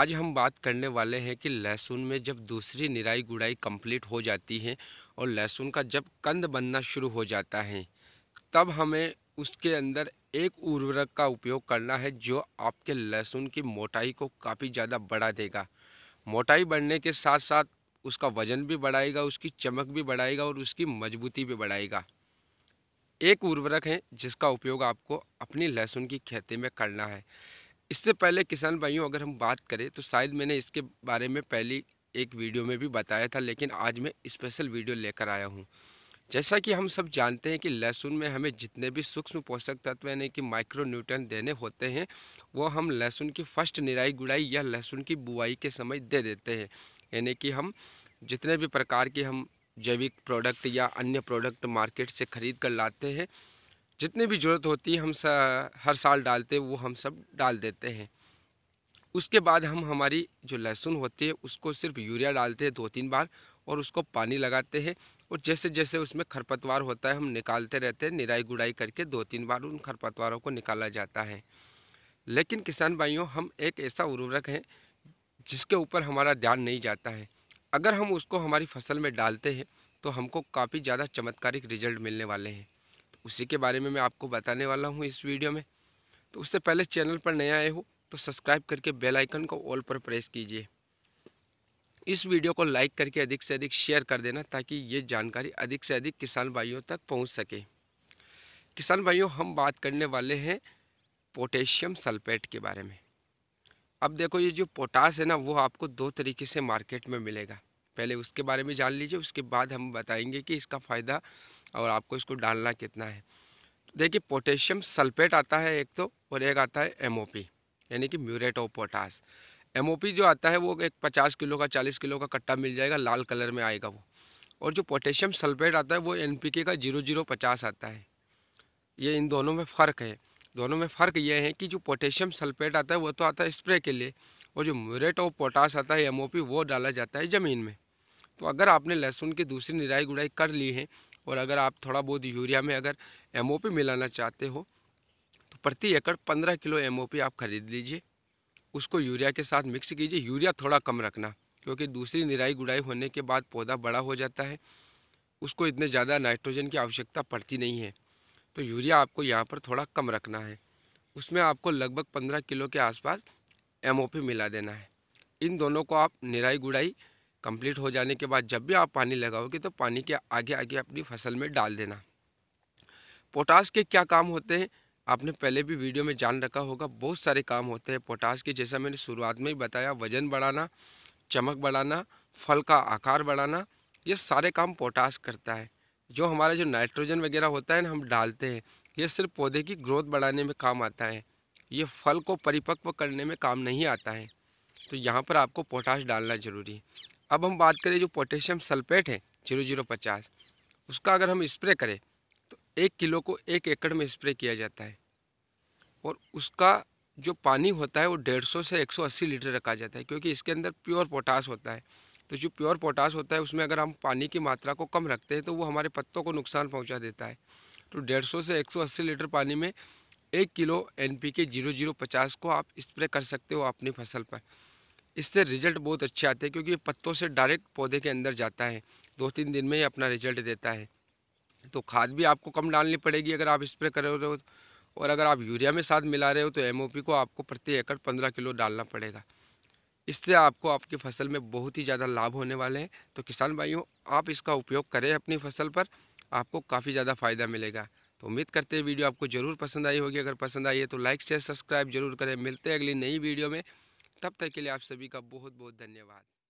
आज हम बात करने वाले हैं कि लहसुन में जब दूसरी निराई गुड़ाई कंप्लीट हो जाती है और लहसुन का जब कंद बनना शुरू हो जाता है तब हमें उसके अंदर एक उर्वरक का उपयोग करना है जो आपके लहसुन की मोटाई को काफ़ी ज़्यादा बढ़ा देगा मोटाई बढ़ने के साथ साथ उसका वज़न भी बढ़ाएगा उसकी चमक भी बढ़ाएगा और उसकी मजबूती भी बढ़ाएगा एक उर्वरक है जिसका उपयोग आपको अपनी लहसुन की खेती में करना है इससे पहले किसान भाइयों अगर हम बात करें तो शायद मैंने इसके बारे में पहली एक वीडियो में भी बताया था लेकिन आज मैं स्पेशल वीडियो लेकर आया हूँ जैसा कि हम सब जानते हैं कि लहसुन में हमें जितने भी सूक्ष्म पोषक तत्व यानी कि माइक्रो न्यूट्रन देने होते हैं वो हम लहसुन की फर्स्ट निराई गुड़ाई या लहसुन की बुआई के समय दे देते हैं यानी कि हम जितने भी प्रकार के हम जैविक प्रोडक्ट या अन्य प्रोडक्ट मार्केट से ख़रीद कर लाते हैं जितनी भी ज़रूरत होती है हम सा, हर साल डालते वो हम सब डाल देते हैं उसके बाद हम हमारी जो लहसुन होती है उसको सिर्फ यूरिया डालते हैं दो तीन बार और उसको पानी लगाते हैं और जैसे जैसे उसमें खरपतवार होता है हम निकालते रहते हैं निराई गुड़ाई करके दो तीन बार उन खरपतवारों को निकाला जाता है लेकिन किसान भाइयों हम एक ऐसा उर्वरक हैं जिसके ऊपर हमारा ध्यान नहीं जाता है अगर हम उसको हमारी फसल में डालते हैं तो हमको काफ़ी ज़्यादा चमत्कारिक रिजल्ट मिलने वाले हैं उसी के बारे में मैं आपको बताने वाला हूँ इस वीडियो में तो उससे पहले चैनल पर नए आए हो तो सब्सक्राइब करके बेल आइकन को ऑल पर प्रेस कीजिए इस वीडियो को लाइक करके अधिक से अधिक शेयर कर देना ताकि ये जानकारी अधिक से अधिक किसान भाइयों तक पहुँच सके किसान भाइयों हम बात करने वाले हैं पोटेशियम सल्फेट के बारे में अब देखो ये जो पोटास है ना वो आपको दो तरीके से मार्केट में मिलेगा पहले उसके बारे में जान लीजिए उसके बाद हम बताएंगे कि इसका फ़ायदा और आपको इसको डालना कितना है तो देखिए पोटेशियम सल्फेट आता है एक तो और एक आता है एम यानी कि म्यूरेट ऑफ पोटास एम जो आता है वो एक पचास किलो का चालीस किलो का कट्टा मिल जाएगा लाल कलर में आएगा वो और जो पोटेशियम सल्फेट आता है वो एन का जीरो जीरो पचास आता है ये इन दोनों में फ़र्क है दोनों में फ़र्क ये है कि जो पोटेशियम सल्फेट आता है वो तो आता है स्प्रे के लिए और जो म्यूरेट ऑफ पोटास आता है एम वो डाला जाता है ज़मीन में तो अगर आपने लहसुन की दूसरी निराई गुड़ाई कर ली है और अगर आप थोड़ा बहुत यूरिया में अगर एम मिलाना चाहते हो तो प्रति एकड़ पंद्रह किलो एम आप ख़रीद लीजिए उसको यूरिया के साथ मिक्स कीजिए यूरिया थोड़ा कम रखना क्योंकि दूसरी निराई गुड़ाई होने के बाद पौधा बड़ा हो जाता है उसको इतने ज़्यादा नाइट्रोजन की आवश्यकता पड़ती नहीं है तो यूरिया आपको यहाँ पर थोड़ा कम रखना है उसमें आपको लगभग पंद्रह किलो के आसपास एम मिला देना है इन दोनों को आप निराई गुड़ाई कंप्लीट हो जाने के बाद जब भी आप पानी लगाओगे तो पानी के आगे आगे अपनी फसल में डाल देना पोटास के क्या काम होते हैं आपने पहले भी वीडियो में जान रखा होगा बहुत सारे काम होते हैं पोटास के जैसा मैंने शुरुआत में ही बताया वजन बढ़ाना चमक बढ़ाना फल का आकार बढ़ाना ये सारे काम पोटास करता है जो हमारा जो नाइट्रोजन वगैरह होता है ना हम डालते हैं ये सिर्फ पौधे की ग्रोथ बढ़ाने में काम आता है ये फल को परिपक्व करने में काम नहीं आता है तो यहाँ पर आपको पोटास डालना ज़रूरी है अब हम बात करें जो पोटेशियम सल्फेट है जीरो जीरो पचास उसका अगर हम स्प्रे करें तो एक किलो को एक एकड़ में स्प्रे किया जाता है और उसका जो पानी होता है वो डेढ़ सौ से एक सौ अस्सी लीटर रखा जाता है क्योंकि इसके अंदर प्योर पोटास होता है तो जो प्योर पोटास होता है उसमें अगर हम पानी की मात्रा को कम रखते हैं तो वो हमारे पत्तों को नुकसान पहुँचा देता है तो डेढ़ सौ से एक सौ अस्सी लीटर पानी में एक kilo N P K zero zero पचास को आप स्प्रे कर सकते हो अपनी फसल पर इससे रिजल्ट बहुत अच्छे आते हैं क्योंकि पत्तों से डायरेक्ट पौधे के अंदर जाता है दो तीन दिन में ही अपना रिजल्ट देता है तो खाद भी आपको कम डालनी पड़ेगी अगर आप स्प्रे कर रहे हो और अगर आप यूरिया में साथ मिला रहे हो तो एमओपी को आपको प्रति एकड़ पंद्रह किलो डालना पड़ेगा इससे आपको आपकी फसल में बहुत ही ज़्यादा लाभ होने वाले हैं तो किसान भाइयों आप इसका उपयोग करें अपनी फसल पर आपको काफ़ी ज़्यादा फ़ायदा मिलेगा तो उम्मीद करते हैं वीडियो आपको ज़रूर पसंद आई होगी अगर पसंद आई है तो लाइक शेयर सब्सक्राइब जरूर करें मिलते हैं अगली नई वीडियो में तब तक के लिए आप सभी का बहुत बहुत धन्यवाद